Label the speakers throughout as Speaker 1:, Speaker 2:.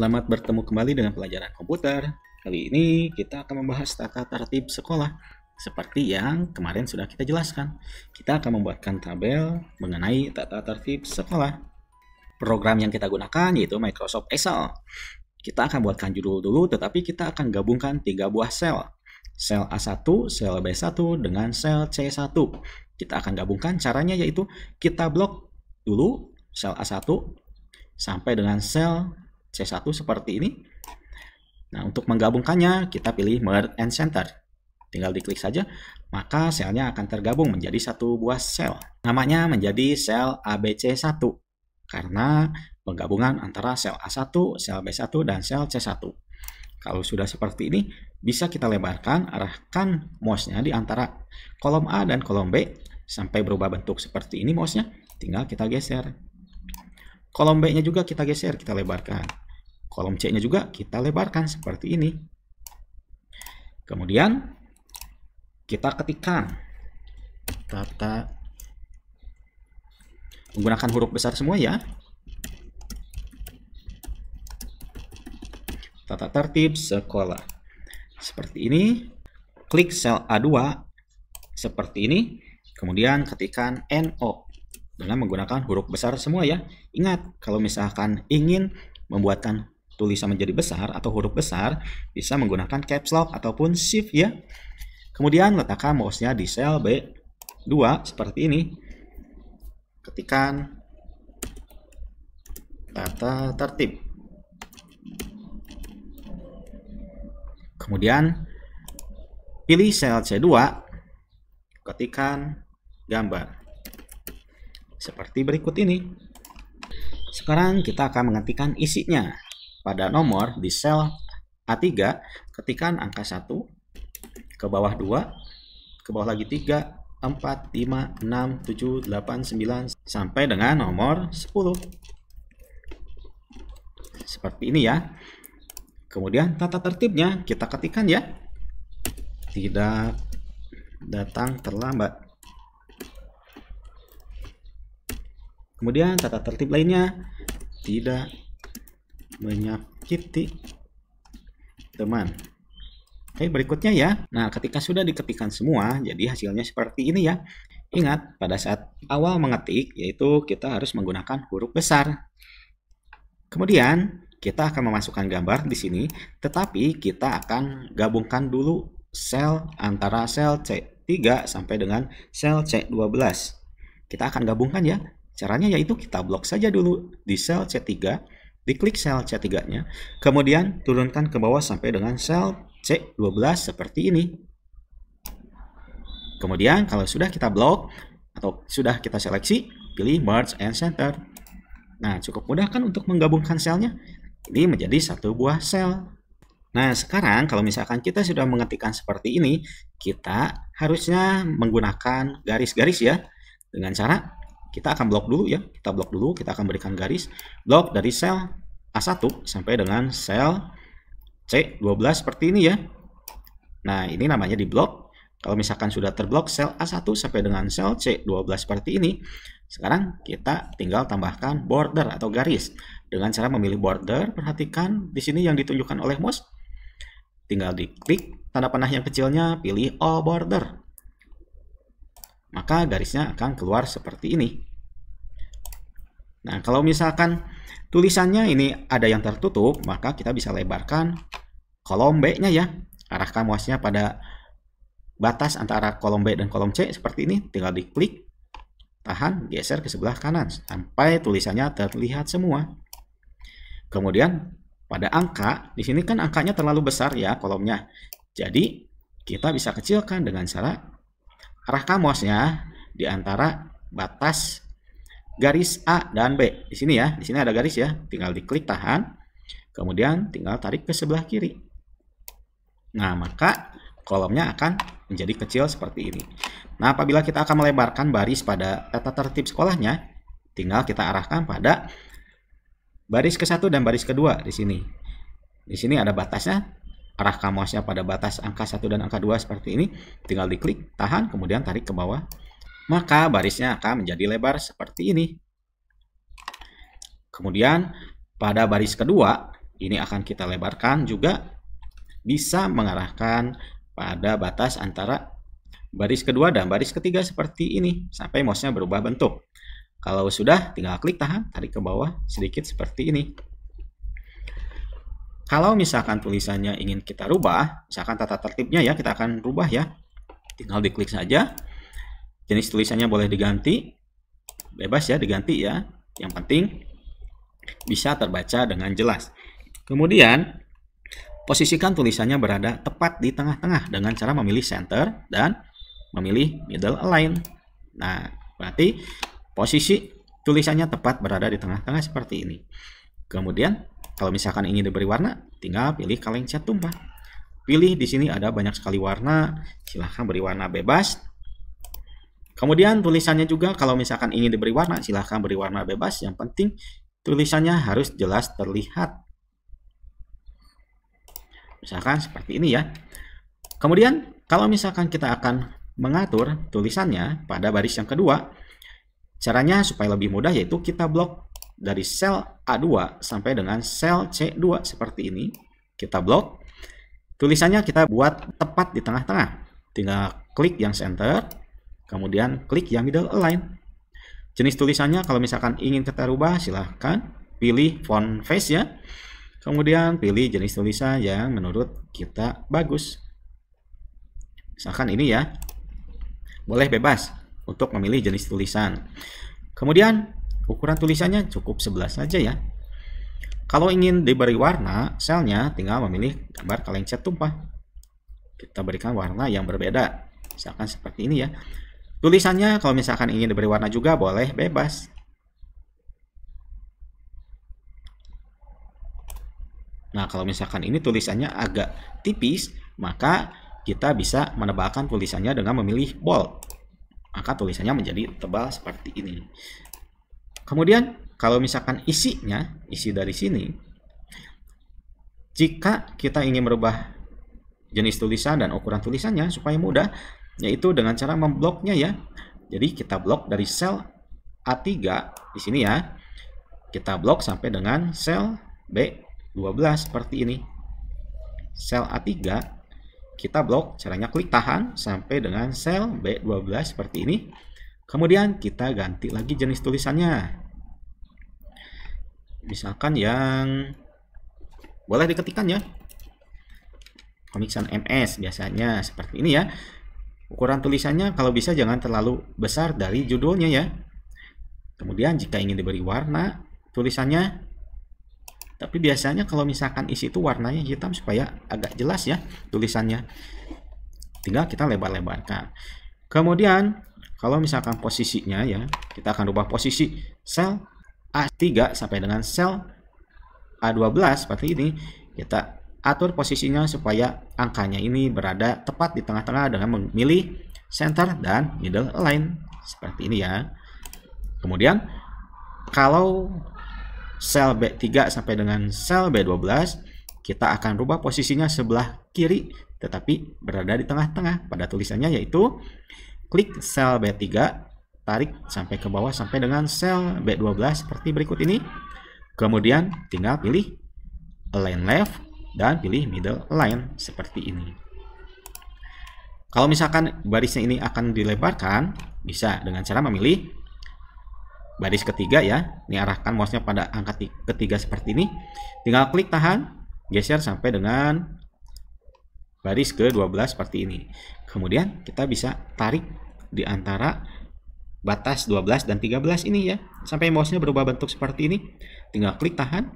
Speaker 1: Selamat bertemu kembali dengan pelajaran komputer. Kali ini kita akan membahas tata tertib sekolah seperti yang kemarin sudah kita jelaskan. Kita akan membuatkan tabel mengenai tata tertib sekolah. Program yang kita gunakan yaitu Microsoft Excel. Kita akan buatkan judul dulu tetapi kita akan gabungkan tiga buah sel. Sel A1, sel B1 dengan sel C1. Kita akan gabungkan caranya yaitu kita blok dulu sel A1 sampai dengan sel C1 seperti ini. Nah, untuk menggabungkannya, kita pilih merge and center. Tinggal diklik saja, maka selnya akan tergabung menjadi satu buah sel. Namanya menjadi sel ABC1 karena penggabungan antara sel A1, sel B1, dan sel C1. Kalau sudah seperti ini, bisa kita lebarkan, arahkan mouse-nya di antara kolom A dan kolom B sampai berubah bentuk seperti ini mouse-nya. Tinggal kita geser. Kolom B-nya juga kita geser, kita lebarkan. Kolom C-nya juga kita lebarkan seperti ini. Kemudian kita ketikkan tata menggunakan huruf besar semua ya. Tata tertib sekolah. Seperti ini. Klik sel A2 seperti ini. Kemudian ketikkan NO dengan menggunakan huruf besar semua ya. Ingat, kalau misalkan ingin membuatkan tulisan menjadi besar atau huruf besar bisa menggunakan caps lock ataupun shift ya. Kemudian letakkan mouse-nya di sel B2 seperti ini. Ketikan tata tertib. Kemudian pilih sel C2, ketikan gambar. Seperti berikut ini. Sekarang kita akan menggantikan isinya pada nomor di sel A3 ketikan angka 1 ke bawah 2 ke bawah lagi 3 4 5 6 7 8 9 sampai dengan nomor 10 seperti ini ya kemudian tata tertibnya kita ketikan ya tidak datang terlambat kemudian tata tertib lainnya tidak menyakiti teman. Oke, berikutnya ya. Nah, ketika sudah diketikkan semua, jadi hasilnya seperti ini ya. Ingat, pada saat awal mengetik, yaitu kita harus menggunakan huruf besar. Kemudian, kita akan memasukkan gambar di sini, tetapi kita akan gabungkan dulu sel antara sel C3 sampai dengan sel C12. Kita akan gabungkan ya. Caranya yaitu kita blok saja dulu di sel C3, Diklik sel C3-nya, kemudian turunkan ke bawah sampai dengan sel C12 seperti ini. Kemudian kalau sudah kita blok atau sudah kita seleksi, pilih merge and center. Nah, cukup mudah kan untuk menggabungkan selnya? Ini menjadi satu buah sel. Nah, sekarang kalau misalkan kita sudah mengetikkan seperti ini, kita harusnya menggunakan garis-garis ya. Dengan cara kita akan blok dulu ya. Kita blok dulu, kita akan berikan garis blok dari sel A1 sampai dengan sel C12 seperti ini ya. Nah, ini namanya di blok. Kalau misalkan sudah terblok sel A1 sampai dengan sel C12 seperti ini, sekarang kita tinggal tambahkan border atau garis. Dengan cara memilih border, perhatikan di sini yang ditunjukkan oleh mouse. Tinggal diklik tanda panah yang kecilnya, pilih all border maka garisnya akan keluar seperti ini. Nah, kalau misalkan tulisannya ini ada yang tertutup, maka kita bisa lebarkan kolom B-nya ya. Arahkan mouse-nya pada batas antara kolom B dan kolom C seperti ini, tinggal diklik, tahan, geser ke sebelah kanan sampai tulisannya terlihat semua. Kemudian pada angka, di sini kan angkanya terlalu besar ya kolomnya. Jadi kita bisa kecilkan dengan cara arah kamusnya ya di antara batas garis A dan B. Di sini ya, di sini ada garis ya, tinggal diklik tahan, kemudian tinggal tarik ke sebelah kiri. Nah, maka kolomnya akan menjadi kecil seperti ini. Nah, apabila kita akan melebarkan baris pada tata tertib sekolahnya, tinggal kita arahkan pada baris ke-1 dan baris kedua di sini. Di sini ada batasnya, arah kamusnya pada batas angka 1 dan angka 2 seperti ini, tinggal diklik, tahan, kemudian tarik ke bawah. Maka barisnya akan menjadi lebar seperti ini. Kemudian pada baris kedua, ini akan kita lebarkan juga bisa mengarahkan pada batas antara baris kedua dan baris ketiga seperti ini sampai mouse-nya berubah bentuk. Kalau sudah, tinggal klik tahan, tarik ke bawah sedikit seperti ini. Kalau misalkan tulisannya ingin kita rubah, misalkan tata tertibnya ya, kita akan rubah ya. Tinggal diklik saja. Jenis tulisannya boleh diganti. Bebas ya, diganti ya. Yang penting bisa terbaca dengan jelas. Kemudian, posisikan tulisannya berada tepat di tengah-tengah dengan cara memilih center dan memilih middle align. Nah, berarti posisi tulisannya tepat berada di tengah-tengah seperti ini. Kemudian kalau misalkan ingin diberi warna, tinggal pilih kaleng cat tumpah. Pilih di sini ada banyak sekali warna, silahkan beri warna bebas. Kemudian tulisannya juga kalau misalkan ingin diberi warna, silahkan beri warna bebas. Yang penting tulisannya harus jelas terlihat. Misalkan seperti ini ya. Kemudian kalau misalkan kita akan mengatur tulisannya pada baris yang kedua, caranya supaya lebih mudah yaitu kita blok dari sel A2 sampai dengan sel C2 seperti ini. Kita blok. Tulisannya kita buat tepat di tengah-tengah. Tinggal klik yang center, kemudian klik yang middle align. Jenis tulisannya kalau misalkan ingin kita rubah silahkan pilih font face ya. Kemudian pilih jenis tulisan yang menurut kita bagus. Misalkan ini ya. Boleh bebas untuk memilih jenis tulisan. Kemudian Ukuran tulisannya cukup 11 saja ya. Kalau ingin diberi warna, selnya tinggal memilih gambar kaleng cat tumpah. Kita berikan warna yang berbeda. Misalkan seperti ini ya. Tulisannya kalau misalkan ingin diberi warna juga boleh bebas. Nah, kalau misalkan ini tulisannya agak tipis, maka kita bisa menebalkan tulisannya dengan memilih bold. Maka tulisannya menjadi tebal seperti ini. Kemudian kalau misalkan isinya, isi dari sini, jika kita ingin merubah jenis tulisan dan ukuran tulisannya supaya mudah, yaitu dengan cara membloknya ya. Jadi kita blok dari sel A3 di sini ya. Kita blok sampai dengan sel B12 seperti ini. Sel A3 kita blok caranya klik tahan sampai dengan sel B12 seperti ini. Kemudian kita ganti lagi jenis tulisannya. Misalkan yang boleh diketikkan ya. Komiksan MS biasanya seperti ini ya. Ukuran tulisannya kalau bisa jangan terlalu besar dari judulnya ya. Kemudian jika ingin diberi warna tulisannya tapi biasanya kalau misalkan isi itu warnanya hitam supaya agak jelas ya tulisannya. Tinggal kita lebar-lebarkan. Kemudian kalau misalkan posisinya ya, kita akan rubah posisi sel A3 sampai dengan sel A12 seperti ini. Kita atur posisinya supaya angkanya ini berada tepat di tengah-tengah dengan memilih center dan middle Line seperti ini ya. Kemudian kalau sel B3 sampai dengan sel B12 kita akan rubah posisinya sebelah kiri tetapi berada di tengah-tengah pada tulisannya yaitu klik sel B3, tarik sampai ke bawah sampai dengan sel B12 seperti berikut ini. Kemudian tinggal pilih line left dan pilih middle line seperti ini. Kalau misalkan barisnya ini akan dilebarkan, bisa dengan cara memilih baris ketiga ya. Ini arahkan mouse-nya pada angka ketiga seperti ini. Tinggal klik tahan, geser sampai dengan baris ke-12 seperti ini. Kemudian kita bisa tarik di antara batas 12 dan 13 ini ya. Sampai mouse-nya berubah bentuk seperti ini. Tinggal klik tahan,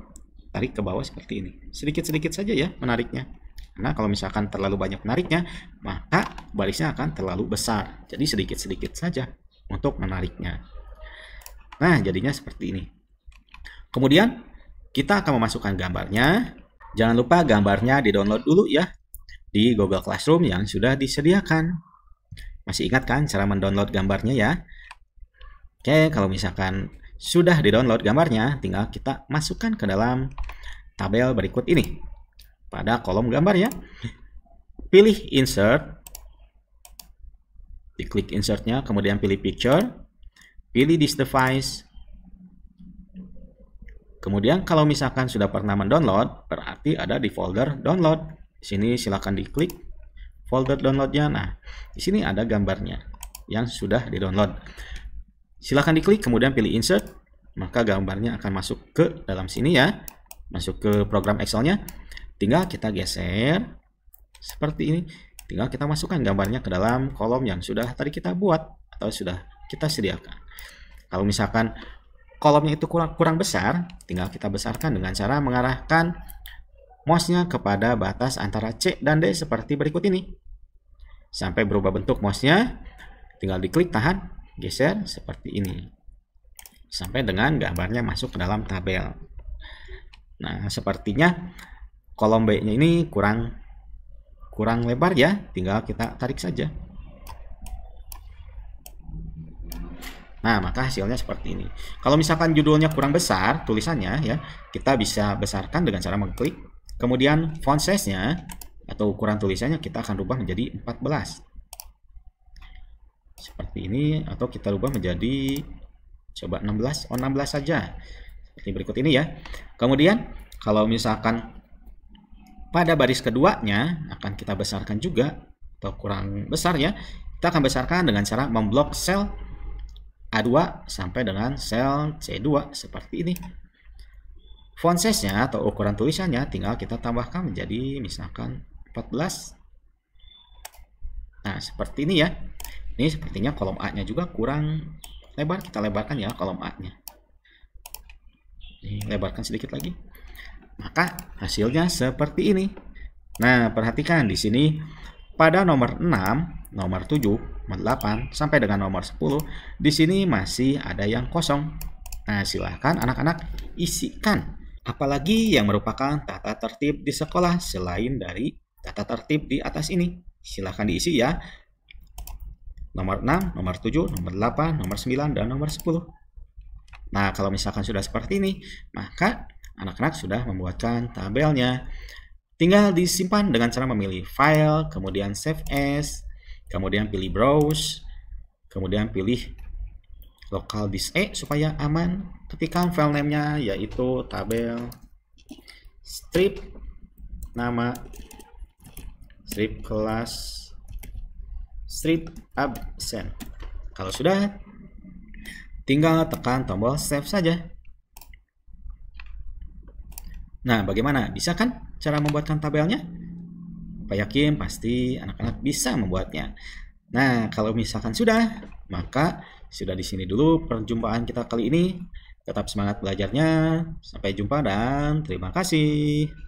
Speaker 1: tarik ke bawah seperti ini. Sedikit-sedikit saja ya menariknya. Karena kalau misalkan terlalu banyak menariknya, maka barisnya akan terlalu besar. Jadi sedikit-sedikit saja untuk menariknya. Nah, jadinya seperti ini. Kemudian kita akan memasukkan gambarnya. Jangan lupa gambarnya di-download dulu ya di Google Classroom yang sudah disediakan. Masih ingat kan cara mendownload gambarnya ya? Oke, kalau misalkan sudah di-download gambarnya, tinggal kita masukkan ke dalam tabel berikut ini. Pada kolom gambarnya, pilih insert, diklik insertnya, kemudian pilih picture, pilih this device, Kemudian kalau misalkan sudah pernah mendownload, berarti ada di folder download sini silahkan diklik folder downloadnya. Nah, di sini ada gambarnya yang sudah di-download. Silahkan diklik, kemudian pilih insert, maka gambarnya akan masuk ke dalam sini ya. Masuk ke program Excel-nya. Tinggal kita geser seperti ini. Tinggal kita masukkan gambarnya ke dalam kolom yang sudah tadi kita buat atau sudah kita sediakan. Kalau misalkan kolomnya itu kurang, kurang besar, tinggal kita besarkan dengan cara mengarahkan mouse-nya kepada batas antara C dan D seperti berikut ini. Sampai berubah bentuk mouse-nya, tinggal diklik tahan, geser seperti ini. Sampai dengan gambarnya masuk ke dalam tabel. Nah, sepertinya kolom B-nya ini kurang kurang lebar ya, tinggal kita tarik saja. Nah, maka hasilnya seperti ini. Kalau misalkan judulnya kurang besar tulisannya ya, kita bisa besarkan dengan cara mengklik Kemudian font size-nya atau ukuran tulisannya kita akan rubah menjadi 14. Seperti ini atau kita rubah menjadi coba 16, oh 16 saja. Seperti berikut ini ya. Kemudian kalau misalkan pada baris keduanya akan kita besarkan juga atau kurang besar ya. Kita akan besarkan dengan cara memblok sel A2 sampai dengan sel C2 seperti ini. Font size-nya atau ukuran tulisannya tinggal kita tambahkan menjadi misalkan 14. Nah, seperti ini ya. Ini sepertinya kolom A-nya juga kurang lebar. Kita lebarkan ya kolom A-nya. Ini Lebarkan sedikit lagi. Maka hasilnya seperti ini. Nah, perhatikan di sini pada nomor 6, nomor 7, nomor 8 sampai dengan nomor 10 di sini masih ada yang kosong. Nah, silahkan anak-anak isikan apalagi yang merupakan tata tertib di sekolah selain dari tata tertib di atas ini. Silahkan diisi ya. Nomor 6, nomor 7, nomor 8, nomor 9, dan nomor 10. Nah, kalau misalkan sudah seperti ini, maka anak-anak sudah membuatkan tabelnya. Tinggal disimpan dengan cara memilih file, kemudian save as, kemudian pilih browse, kemudian pilih lokal disk E supaya aman ketikkan file name-nya yaitu tabel strip nama strip kelas strip absen kalau sudah tinggal tekan tombol save saja nah bagaimana bisa kan cara membuatkan tabelnya Pak yakin pasti anak-anak bisa membuatnya nah kalau misalkan sudah maka sudah di sini dulu perjumpaan kita kali ini. Tetap semangat belajarnya. Sampai jumpa dan terima kasih.